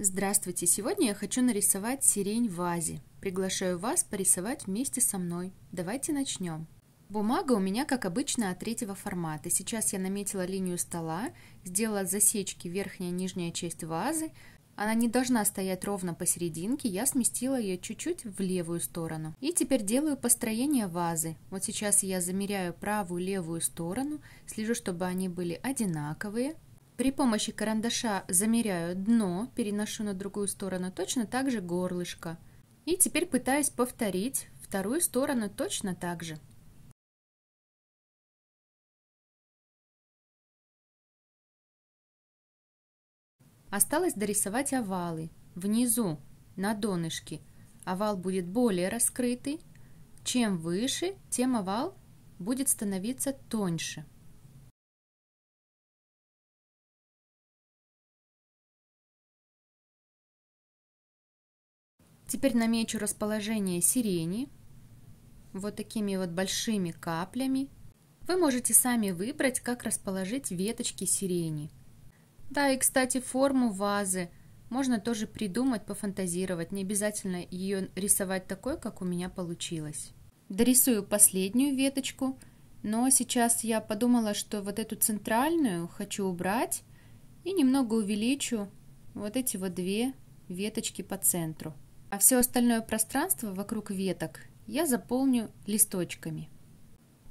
Здравствуйте! Сегодня я хочу нарисовать сирень в вазе. Приглашаю вас порисовать вместе со мной. Давайте начнем. Бумага у меня, как обычно, от третьего формата. Сейчас я наметила линию стола, сделала засечки верхняя и нижняя часть вазы. Она не должна стоять ровно посерединке, я сместила ее чуть-чуть в левую сторону. И теперь делаю построение вазы. Вот сейчас я замеряю правую и левую сторону, слежу, чтобы они были одинаковые. При помощи карандаша замеряю дно, переношу на другую сторону точно так же горлышко. И теперь пытаюсь повторить вторую сторону точно так же. Осталось дорисовать овалы внизу, на донышке. Овал будет более раскрытый. Чем выше, тем овал будет становиться тоньше. Теперь намечу расположение сирени вот такими вот большими каплями. Вы можете сами выбрать, как расположить веточки сирени. Да, и, кстати, форму вазы можно тоже придумать, пофантазировать. Не обязательно ее рисовать такой, как у меня получилось. Дорисую последнюю веточку, но сейчас я подумала, что вот эту центральную хочу убрать и немного увеличу вот эти вот две веточки по центру а все остальное пространство вокруг веток я заполню листочками.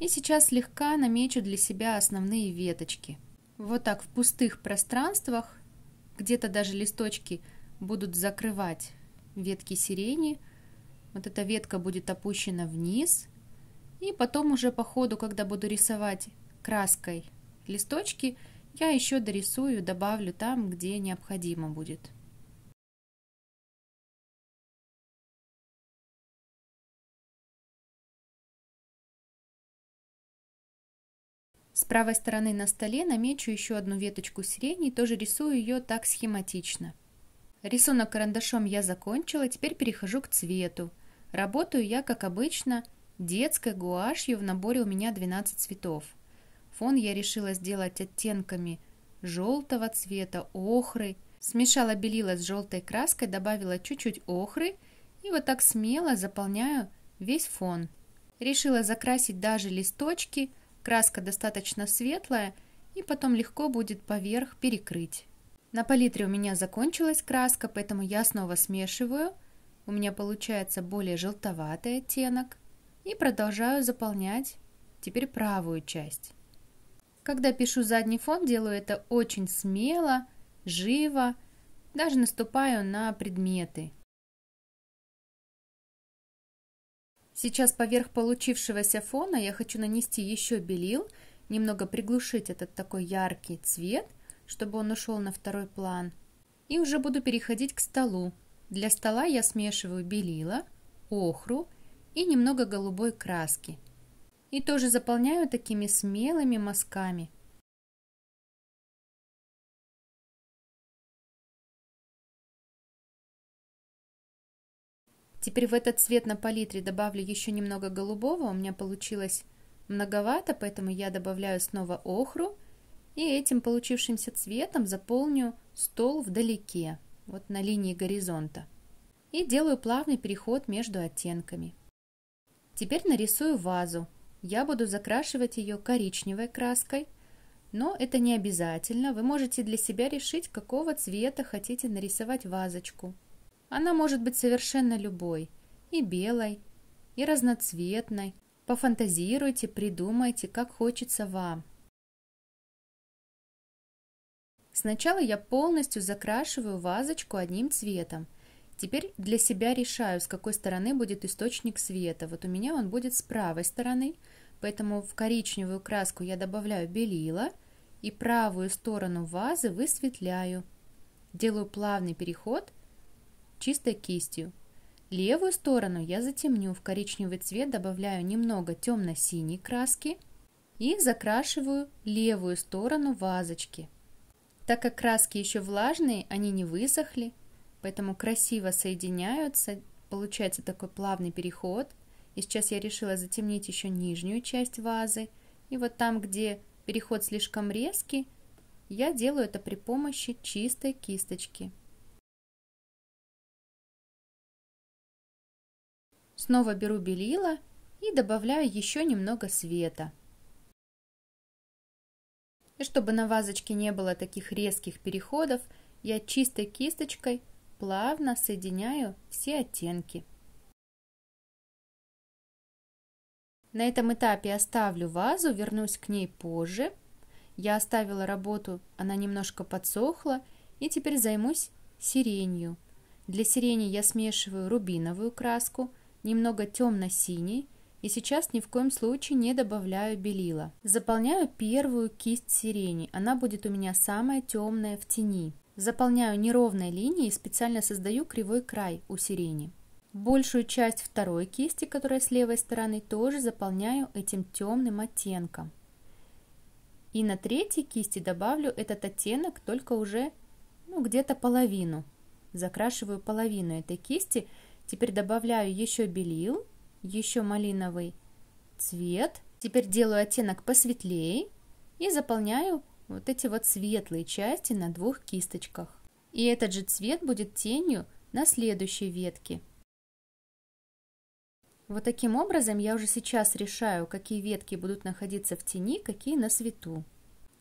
И сейчас слегка намечу для себя основные веточки. Вот так в пустых пространствах, где-то даже листочки будут закрывать ветки сирени. Вот эта ветка будет опущена вниз. И потом уже по ходу, когда буду рисовать краской листочки, я еще дорисую, добавлю там, где необходимо будет. С правой стороны на столе намечу еще одну веточку сирени и тоже рисую ее так схематично. Рисунок карандашом я закончила, теперь перехожу к цвету. Работаю я, как обычно, детской гуашью, в наборе у меня 12 цветов. Фон я решила сделать оттенками желтого цвета, охры. Смешала белила с желтой краской, добавила чуть-чуть охры и вот так смело заполняю весь фон. Решила закрасить даже листочки – Краска достаточно светлая и потом легко будет поверх перекрыть. На палитре у меня закончилась краска, поэтому я снова смешиваю. У меня получается более желтоватый оттенок. И продолжаю заполнять теперь правую часть. Когда пишу задний фон, делаю это очень смело, живо, даже наступаю на предметы – Сейчас поверх получившегося фона я хочу нанести еще белил, немного приглушить этот такой яркий цвет, чтобы он ушел на второй план. И уже буду переходить к столу. Для стола я смешиваю белила, охру и немного голубой краски. И тоже заполняю такими смелыми мазками – Теперь в этот цвет на палитре добавлю еще немного голубого. У меня получилось многовато, поэтому я добавляю снова охру. И этим получившимся цветом заполню стол вдалеке, вот на линии горизонта. И делаю плавный переход между оттенками. Теперь нарисую вазу. Я буду закрашивать ее коричневой краской, но это не обязательно. Вы можете для себя решить, какого цвета хотите нарисовать вазочку. Она может быть совершенно любой, и белой, и разноцветной. Пофантазируйте, придумайте, как хочется вам. Сначала я полностью закрашиваю вазочку одним цветом. Теперь для себя решаю, с какой стороны будет источник света. Вот у меня он будет с правой стороны, поэтому в коричневую краску я добавляю белила и правую сторону вазы высветляю. Делаю плавный переход – чистой кистью. Левую сторону я затемню в коричневый цвет, добавляю немного темно-синей краски и закрашиваю левую сторону вазочки. Так как краски еще влажные, они не высохли, поэтому красиво соединяются, получается такой плавный переход. И сейчас я решила затемнить еще нижнюю часть вазы. И вот там, где переход слишком резкий, я делаю это при помощи чистой кисточки. Снова беру белила и добавляю еще немного света. И чтобы на вазочке не было таких резких переходов, я чистой кисточкой плавно соединяю все оттенки. На этом этапе оставлю вазу, вернусь к ней позже. Я оставила работу, она немножко подсохла, и теперь займусь сиренью. Для сирени я смешиваю рубиновую краску – немного темно-синий, и сейчас ни в коем случае не добавляю белила. Заполняю первую кисть сирени, она будет у меня самая темная в тени. Заполняю неровной линией и специально создаю кривой край у сирени. Большую часть второй кисти, которая с левой стороны, тоже заполняю этим темным оттенком. И на третьей кисти добавлю этот оттенок только уже ну, где-то половину. Закрашиваю половину этой кисти – Теперь добавляю еще белил, еще малиновый цвет. Теперь делаю оттенок посветлее и заполняю вот эти вот светлые части на двух кисточках. И этот же цвет будет тенью на следующей ветке. Вот таким образом я уже сейчас решаю, какие ветки будут находиться в тени, какие на свету.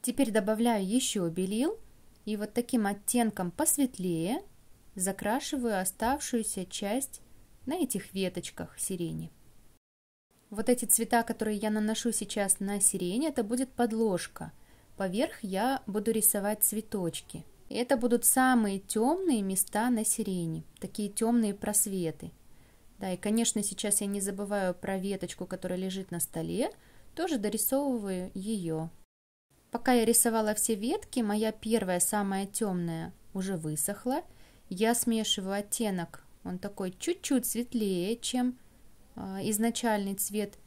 Теперь добавляю еще белил и вот таким оттенком посветлее закрашиваю оставшуюся часть на этих веточках сирени. Вот эти цвета, которые я наношу сейчас на сирень, это будет подложка. Поверх я буду рисовать цветочки. это будут самые темные места на сирени, такие темные просветы. Да, и, конечно, сейчас я не забываю про веточку, которая лежит на столе, тоже дорисовываю ее. Пока я рисовала все ветки, моя первая, самая темная, уже высохла, я смешиваю оттенок. Он такой чуть-чуть светлее, чем а, изначальный цвет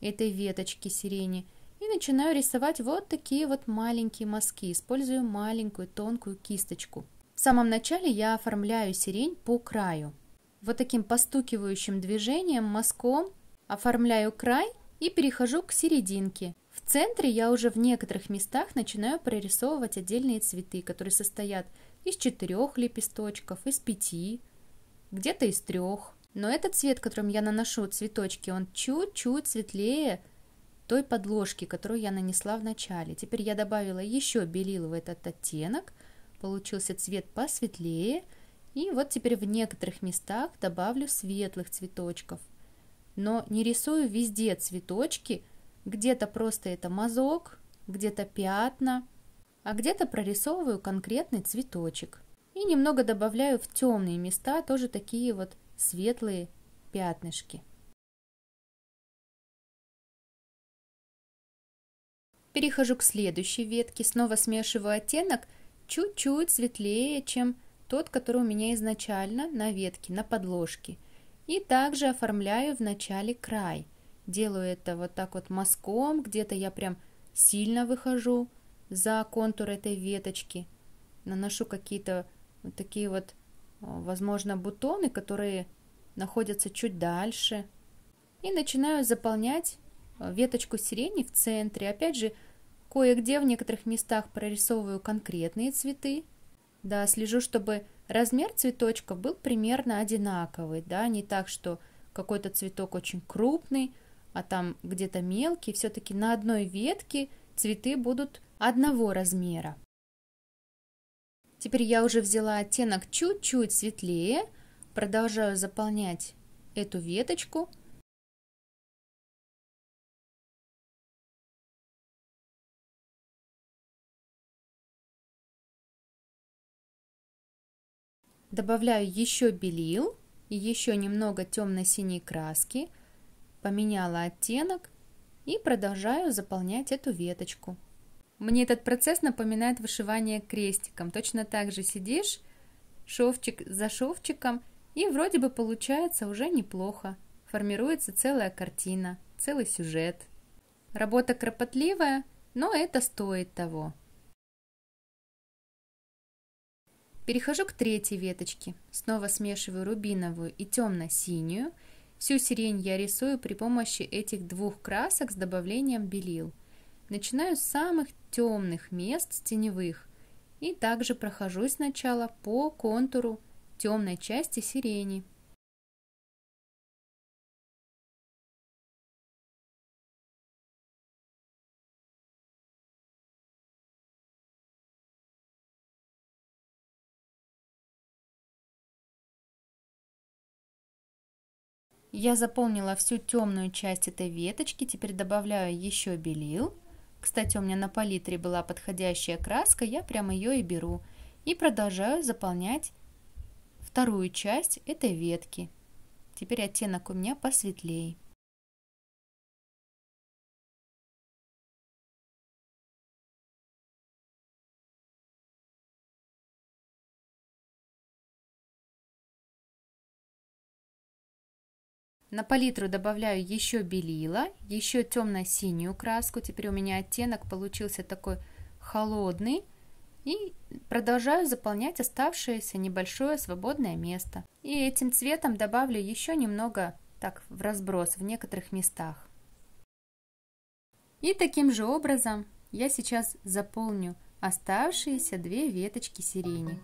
этой веточки сирени. И начинаю рисовать вот такие вот маленькие мазки. Использую маленькую тонкую кисточку. В самом начале я оформляю сирень по краю. Вот таким постукивающим движением мазком оформляю край и перехожу к серединке. В центре я уже в некоторых местах начинаю прорисовывать отдельные цветы, которые состоят из четырех лепесточков, из пяти, где-то из трех. Но этот цвет, которым я наношу цветочки, он чуть-чуть светлее той подложки, которую я нанесла в начале. Теперь я добавила еще белил в этот оттенок, получился цвет посветлее. И вот теперь в некоторых местах добавлю светлых цветочков. Но не рисую везде цветочки, где-то просто это мазок, где-то пятна – а где-то прорисовываю конкретный цветочек. И немного добавляю в темные места тоже такие вот светлые пятнышки. Перехожу к следующей ветке, снова смешиваю оттенок чуть-чуть светлее, чем тот, который у меня изначально на ветке, на подложке. И также оформляю в начале край. Делаю это вот так вот мазком, где-то я прям сильно выхожу за контур этой веточки, наношу какие-то вот такие вот, а, возможно, бутоны, которые находятся чуть дальше. И начинаю заполнять а, веточку сирени в центре. Опять же, кое-где в некоторых местах прорисовываю конкретные цветы. Да, слежу, чтобы размер цветочка был примерно одинаковый, да, не так, что какой-то цветок очень крупный, а там где-то мелкий, все-таки на одной ветке цветы будут одного размера. Теперь я уже взяла оттенок чуть-чуть светлее, продолжаю заполнять эту веточку. Добавляю еще белил и еще немного темно-синей краски, поменяла оттенок и продолжаю заполнять эту веточку. Мне этот процесс напоминает вышивание крестиком. Точно так же сидишь шовчик за шовчиком, и вроде бы получается уже неплохо. Формируется целая картина, целый сюжет. Работа кропотливая, но это стоит того. Перехожу к третьей веточке. Снова смешиваю рубиновую и темно-синюю. Всю сирень я рисую при помощи этих двух красок с добавлением белил – Начинаю с самых темных мест с теневых и также прохожусь сначала по контуру темной части сирени. Я заполнила всю темную часть этой веточки, теперь добавляю еще белил кстати, у меня на палитре была подходящая краска, я прямо ее и беру. И продолжаю заполнять вторую часть этой ветки. Теперь оттенок у меня посветлее. На палитру добавляю еще белила, еще темно-синюю краску. Теперь у меня оттенок получился такой холодный. И продолжаю заполнять оставшееся небольшое свободное место. И этим цветом добавлю еще немного так в разброс в некоторых местах. И таким же образом я сейчас заполню оставшиеся две веточки сирени.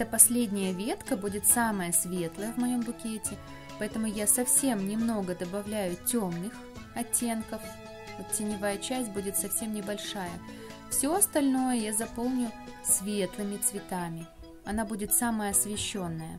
Эта последняя ветка будет самая светлая в моем букете, поэтому я совсем немного добавляю темных оттенков. Вот теневая часть будет совсем небольшая. Все остальное я заполню светлыми цветами. Она будет самая освещенная.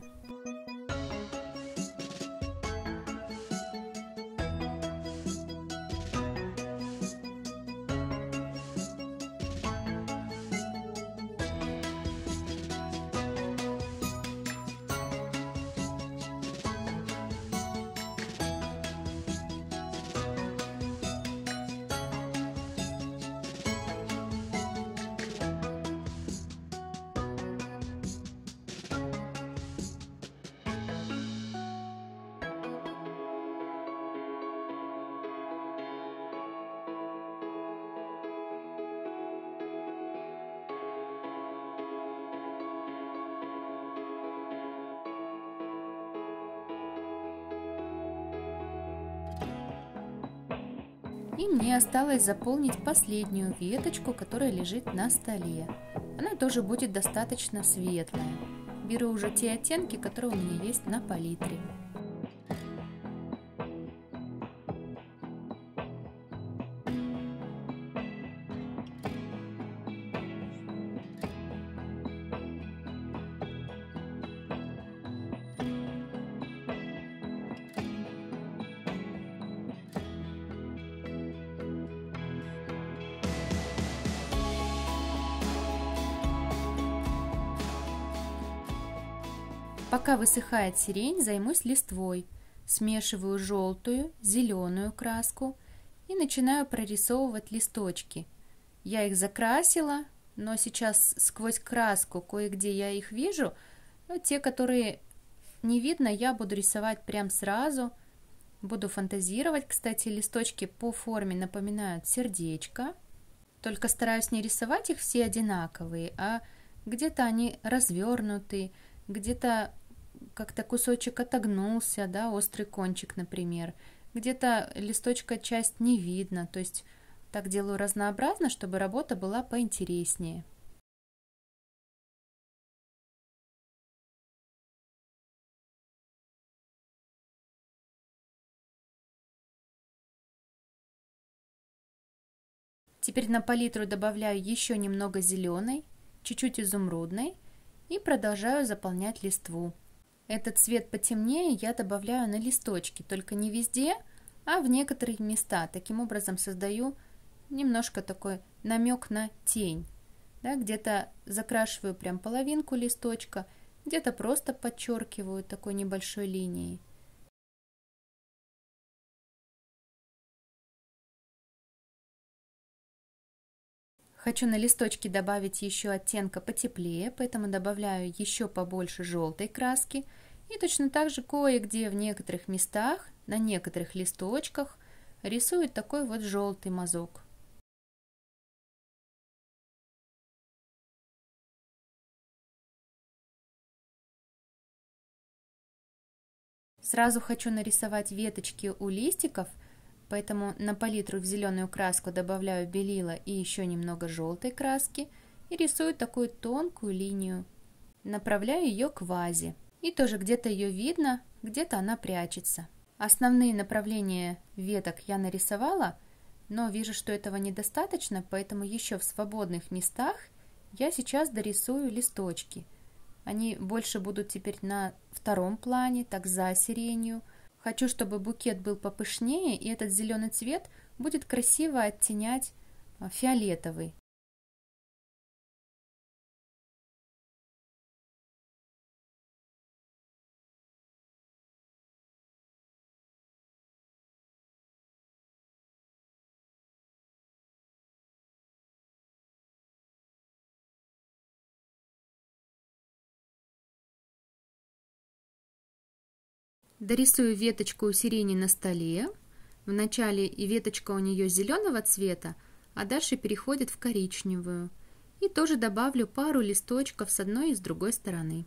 И мне осталось заполнить последнюю веточку, которая лежит на столе. Она тоже будет достаточно светлая. Беру уже те оттенки, которые у меня есть на палитре. Пока высыхает сирень, займусь листвой. Смешиваю желтую, зеленую краску и начинаю прорисовывать листочки. Я их закрасила, но сейчас сквозь краску кое-где я их вижу, но те, которые не видно, я буду рисовать прям сразу. Буду фантазировать, кстати, листочки по форме напоминают сердечко, только стараюсь не рисовать их все одинаковые, а где-то они развернуты, где-то как-то кусочек отогнулся, да, острый кончик, например. Где-то листочка часть не видно, то есть так делаю разнообразно, чтобы работа была поинтереснее. Теперь на палитру добавляю еще немного зеленой, чуть-чуть изумрудной и продолжаю заполнять листву. Этот цвет потемнее я добавляю на листочки, только не везде, а в некоторые места. Таким образом создаю немножко такой намек на тень. Да, где-то закрашиваю прям половинку листочка, где-то просто подчеркиваю такой небольшой линией. Хочу на листочке добавить еще оттенка потеплее, поэтому добавляю еще побольше желтой краски – и точно так же кое-где в некоторых местах, на некоторых листочках рисует такой вот желтый мазок. Сразу хочу нарисовать веточки у листиков, поэтому на палитру в зеленую краску добавляю белила и еще немного желтой краски и рисую такую тонкую линию. Направляю ее к вазе. И тоже где-то ее видно, где-то она прячется. Основные направления веток я нарисовала, но вижу, что этого недостаточно, поэтому еще в свободных местах я сейчас дорисую листочки. Они больше будут теперь на втором плане, так за сиренью. Хочу, чтобы букет был попышнее, и этот зеленый цвет будет красиво оттенять а, фиолетовый. Дорисую веточку у сирени на столе. Вначале и веточка у нее зеленого цвета, а дальше переходит в коричневую. И тоже добавлю пару листочков с одной и с другой стороны.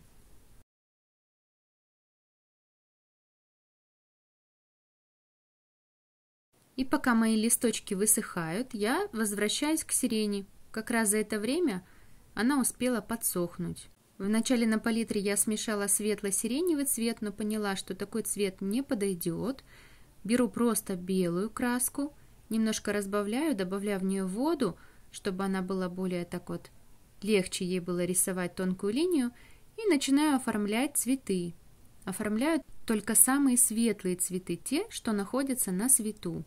И пока мои листочки высыхают, я возвращаюсь к сирени. Как раз за это время она успела подсохнуть. Вначале на палитре я смешала светло-сиреневый цвет, но поняла, что такой цвет не подойдет. Беру просто белую краску, немножко разбавляю, добавляю в нее воду, чтобы она была более так вот, легче ей было рисовать тонкую линию, и начинаю оформлять цветы. Оформляю только самые светлые цветы, те, что находятся на свету.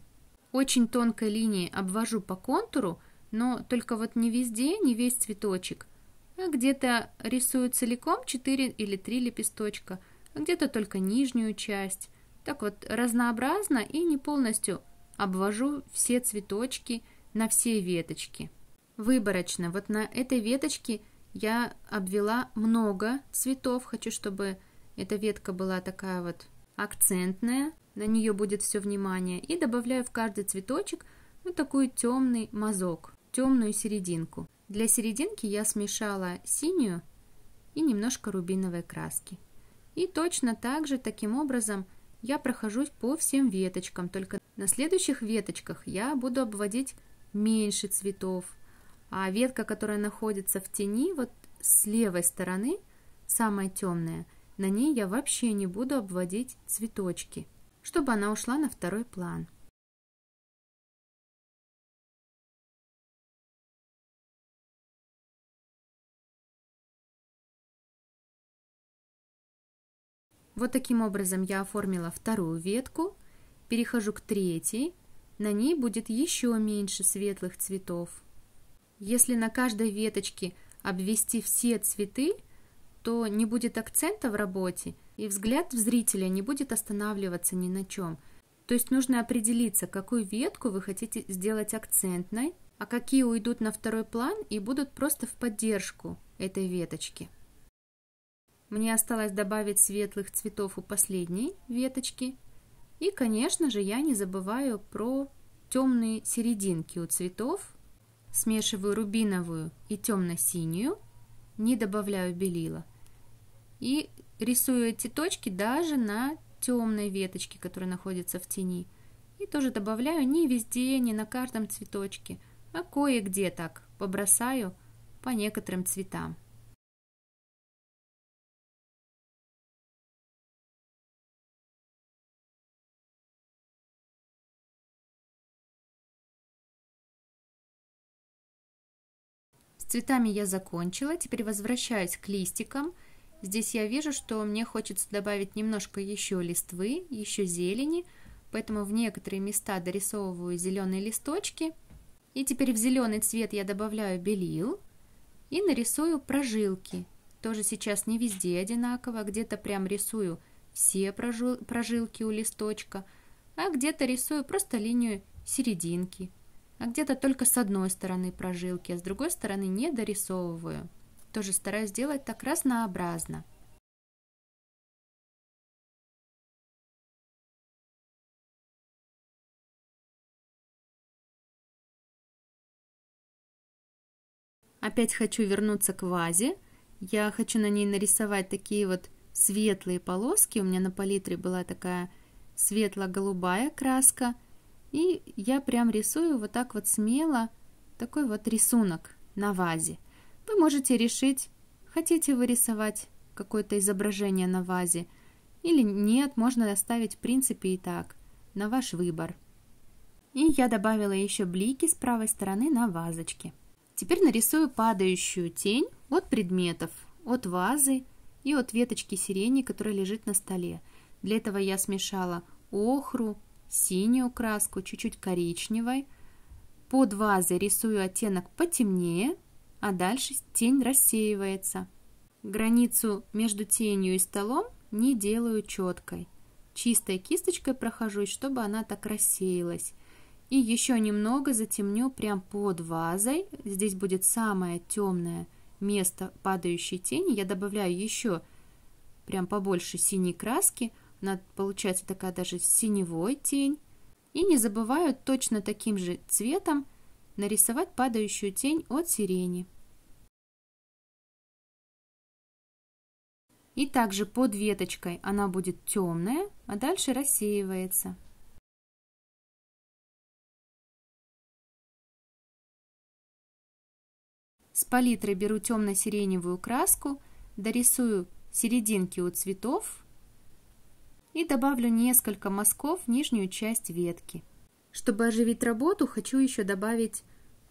Очень тонкой линией обвожу по контуру, но только вот не везде, не весь цветочек – а где-то рисую целиком 4 или 3 лепесточка, а где-то только нижнюю часть. Так вот, разнообразно и не полностью обвожу все цветочки на все веточки. Выборочно, вот на этой веточке я обвела много цветов, хочу, чтобы эта ветка была такая вот акцентная, на нее будет все внимание, и добавляю в каждый цветочек вот такой темный мазок, темную серединку. Для серединки я смешала синюю и немножко рубиновой краски. И точно так же, таким образом, я прохожусь по всем веточкам, только на следующих веточках я буду обводить меньше цветов, а ветка, которая находится в тени, вот с левой стороны, самая темная, на ней я вообще не буду обводить цветочки, чтобы она ушла на второй план. Вот таким образом я оформила вторую ветку, перехожу к третьей, на ней будет еще меньше светлых цветов. Если на каждой веточке обвести все цветы, то не будет акцента в работе и взгляд в зрителя не будет останавливаться ни на чем. То есть нужно определиться, какую ветку вы хотите сделать акцентной, а какие уйдут на второй план и будут просто в поддержку этой веточки. Мне осталось добавить светлых цветов у последней веточки. И, конечно же, я не забываю про темные серединки у цветов. Смешиваю рубиновую и темно-синюю, не добавляю белила. И рисую эти точки даже на темной веточке, которая находится в тени. И тоже добавляю не везде, не на каждом цветочке, а кое-где так побросаю по некоторым цветам. цветами я закончила, теперь возвращаюсь к листикам. Здесь я вижу, что мне хочется добавить немножко еще листвы, еще зелени, поэтому в некоторые места дорисовываю зеленые листочки. И теперь в зеленый цвет я добавляю белил и нарисую прожилки. Тоже сейчас не везде одинаково, где-то прям рисую все прожилки у листочка, а где-то рисую просто линию серединки а где-то только с одной стороны прожилки, а с другой стороны не дорисовываю. Тоже стараюсь делать так разнообразно. Опять хочу вернуться к вазе. Я хочу на ней нарисовать такие вот светлые полоски. У меня на палитре была такая светло-голубая краска – и я прям рисую вот так вот смело такой вот рисунок на вазе. Вы можете решить, хотите вы рисовать какое-то изображение на вазе или нет, можно оставить в принципе и так, на ваш выбор. И я добавила еще блики с правой стороны на вазочке. Теперь нарисую падающую тень от предметов, от вазы и от веточки сирени, которая лежит на столе. Для этого я смешала охру, синюю краску, чуть-чуть коричневой. Под вазой рисую оттенок потемнее, а дальше тень рассеивается. Границу между тенью и столом не делаю четкой. Чистой кисточкой прохожусь, чтобы она так рассеялась. И еще немного затемню прям под вазой. Здесь будет самое темное место падающей тени. Я добавляю еще прям побольше синей краски – Получается такая даже синевой тень. И не забываю точно таким же цветом нарисовать падающую тень от сирени. И также под веточкой она будет темная, а дальше рассеивается. С палитры беру темно-сиреневую краску, дорисую серединки у цветов и добавлю несколько мазков в нижнюю часть ветки. Чтобы оживить работу, хочу еще добавить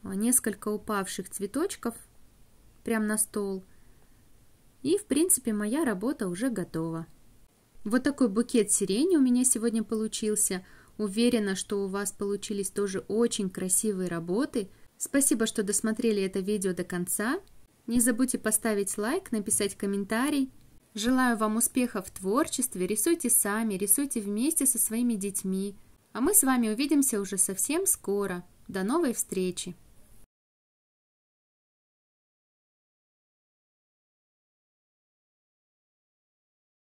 а, несколько упавших цветочков прямо на стол. И, в принципе, моя работа уже готова. Вот такой букет сирени у меня сегодня получился. Уверена, что у вас получились тоже очень красивые работы. Спасибо, что досмотрели это видео до конца. Не забудьте поставить лайк, написать комментарий. Желаю вам успехов в творчестве, рисуйте сами, рисуйте вместе со своими детьми. А мы с вами увидимся уже совсем скоро. До новой встречи!